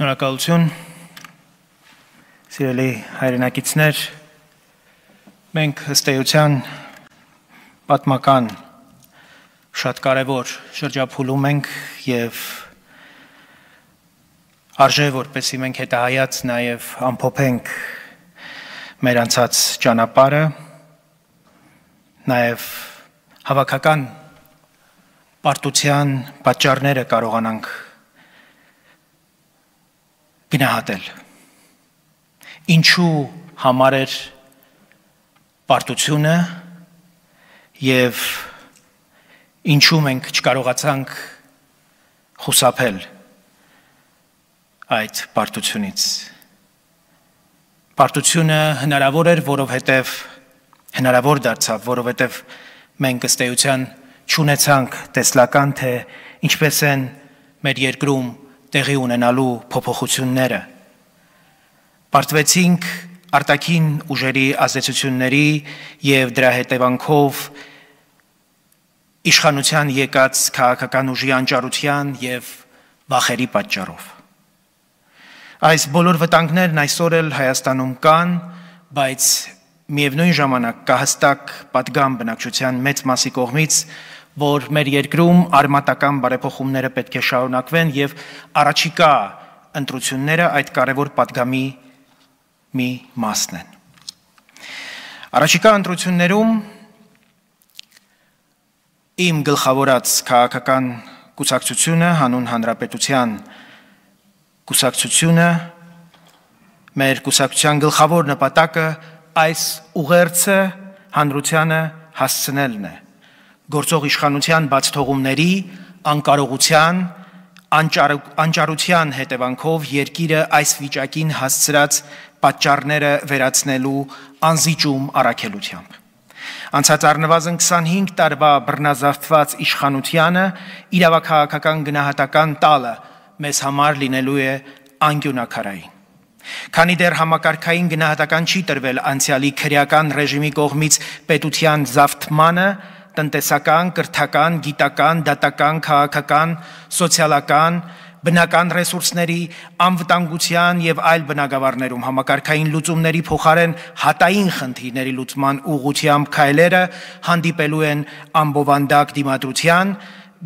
Շնորհակալություն։ Սիրելի հայրենակիցներ, մենք ըստ էության պատմական շատ կարևոր շրջափուլում ենք եւ արժե որպեսի մենք հետահայաց նաեւ ամփոփենք մեր անցած ճանապարհը, նաեւ հավաքական պարտության պատճառները կարողանանք գնահատել։ Ինչու համար էր պարտությունը եւ ինչու մենք չկարողացանք խուսափել այդ պարտությունից։ Պարտությունը հնարավոր էր, որովհետև հնարավոր դարձավ, որովհետև մենք ըստեյության չունեցանք տեսլական թե ինչպես են մեր երկրում տեղի ունենալու փոփոխությունները։ Պարտվեցինք արտաքին ուժերի ազդեցությունների եւ դրա հետևանքով իշխանության եկած քաղաքական ուժի անճարության եւ վախերի պատճառով։ Այս բոլոր վտանգներն այսօր էլ Հայաստանում կան, բայց միևնույն ժամանակ կհստակ պատգամ բնակչության մեծ մասի կողմից, որ մեր երկրում արմատական բարեփոխումները պետք է շարունակվեն եւ առաջիկա ընտրությունները այդ կարևոր պատգամի մի մասն են։ Առաջիկա ընտրություններում իմ գլխավորած քաղաքական կուսակցությունը, հանուն հանրապետության կուսակցությունը մեր կուսակցության գլխավոր նպատակը այս ուղերձը հանրությանը հասցնելն է գործող իշխանության բաց թողումների անկարողության անճարության հետևանքով երկիրը այս վիճակին հասցրած պատճառները վերացնելու անզիջում առաքելությամբ։ Անցած առնվազն 25 տարվա բռնազավթված իշխանությունը իրավաքաղաքական գնահատական տալը մեզ համար լինելու է անգյունակարային։ Քանի դեռ համակարգային գնահատական չի տրվել անցյալի քրեական ռեժիմի կողմից պետության զավթմանը, տնտեսական, կրթական, գիտական, դատական, քաղաքական, սոցիալական, բնական ռեսուրսների, անվտանգության եւ այլ բնակավարներում համակարգային լուծումների փոխարեն հատային խնդիրների լուծման ուղղությամբ քայլերը հանդիպելու են ամբովանդակ դիմադրության,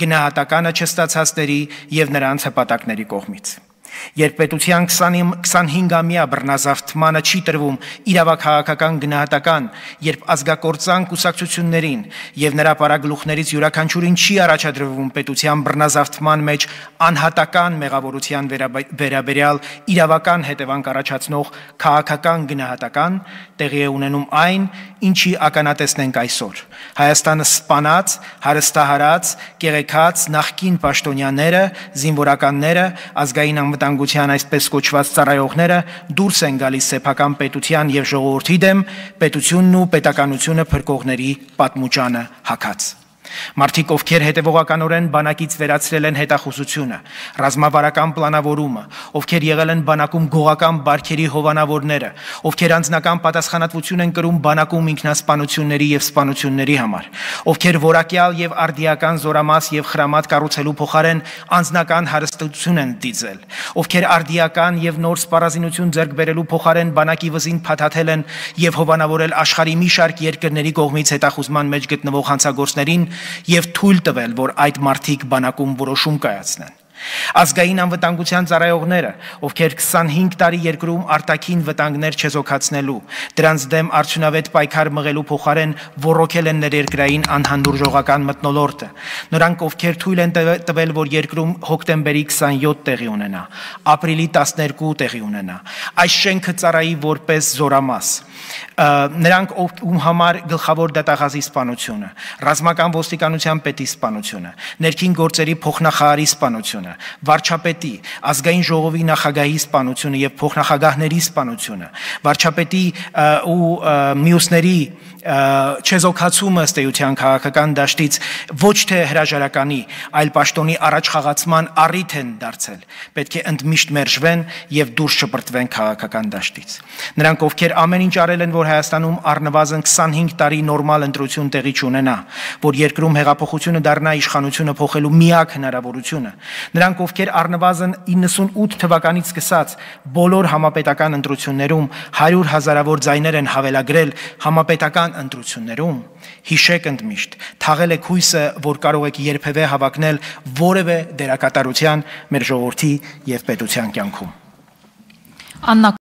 գնահատականը չստացածների եւ նրանց հպատակների կողմից։ Երբ պետության 20-25-ամյա բռնազավ թարգմանը չի տրվում իրավաքաղաքական գնահատական, երբ ազգակործան կուսակցություններին եւ նրա պարագլուխներից յուրաքանչյուրին չի առաջադրվում պետության բռնազավթման մեջ անհատական մեղավորության վերաբերյալ իրավական հետևանք առաջացնող քաղաքական գնահատական, տեղի է ունենում այն, ինչի ականատեսն ենք այսօր։ Հայաստանը սպանած, հարստահարած, կեղեքած նախկին պաշտոնյաները, զինվորականները, ազգային անվտանգության այսպես կոչված ծառայողները դուրս են գալիս սեփական պետության եւ ժողովրդի դեմ պետությունն ու պետականությունը փրկողների պատմուճանը հակած։ Մարդիկ, ովքեր հետևողականորեն բանակից վերացրել են հետախուզությունը, ռազմավարական պլանավորումը, ովքեր եղել են բանակում գողական բարքերի հովանավորները, ովքեր անձնական պատասխանատվություն են կրում բանակում ինքնասպանությունների եւ սպանությունների համար, ովքեր որակյալ եւ արդիական զորամաս եւ խրամատ կառուցելու փոխարեն անձնական հարստություն են դիզել, ովքեր արդիական եւ նոր սպառազինություն ձեռք բերելու փոխարեն բանակի վզին փաթաթել են եւ հովանավորել աշխարհի մի շարք երկրների կողմից հետախուզման մեջ գտնվող հանցագործներին եւ թույլ տվել, որ այդ մարդիկ բանակում որոշում կայացնեն։ Ազգային անվտանգության ծառայողները, ովքեր 25 տարի երկրում արտաքին վտանգներ չեզոքացնելու, դրանց դեմ արդյունավետ պայքար մղելու փոխարեն ռոռոկել են ներերկրային անհանդուրժողական մտնոլորտը, նրանք ովքեր թույլ են տվել, որ երկրում հոկտեմբերի 27 տեղի ունենա, ապրիլի 12 տեղի ունենա։ Այս շենքը ծառայի որպես զորամաս նրանք ում համար գլխավոր դատախազի սպանությունը, ռազմական ոստիկանության պետի սպանությունը, ներքին գործերի փոխնախարարի սպանությունը, սպանությունը, վարչապետի, ազգային ժողովի նախագահի սպանությունը եւ փոխնախագահների սպանությունը, վարչապետի ու մյուսների չեզոքացումը ըստ էության քաղաքական դաշտից ոչ թե հրաժարականի, այլ պաշտոնի առաջխաղացման առիթ են դարձել։ Պետք է ընդմիշտ մերժվեն եւ դուրս շպրտվեն քաղաքական դաշտից։ Նրանք, ովքեր ամեն ինչ արել են, որ Հայաստանում առնվազն 25 տարի նորմալ ընտրություն տեղի չունենա, որ երկրում հեղափոխությունը դառնա իշխանությունը փոխելու միակ հնարավորությունը։ Նրանք, ովքեր առնվազն 98 թվականից սկսած բոլոր համապետական ընտրություններում 100 հազարավոր ձայներ են հավելագրել համապետական մարդկային ընտրություններում հիշեք ընդմիշտ թաղել եք հույսը, որ կարող եք երբևէ հավակնել որևէ դերակատարության մեր ժողովրդի եւ պետության կյանքում։ Աննա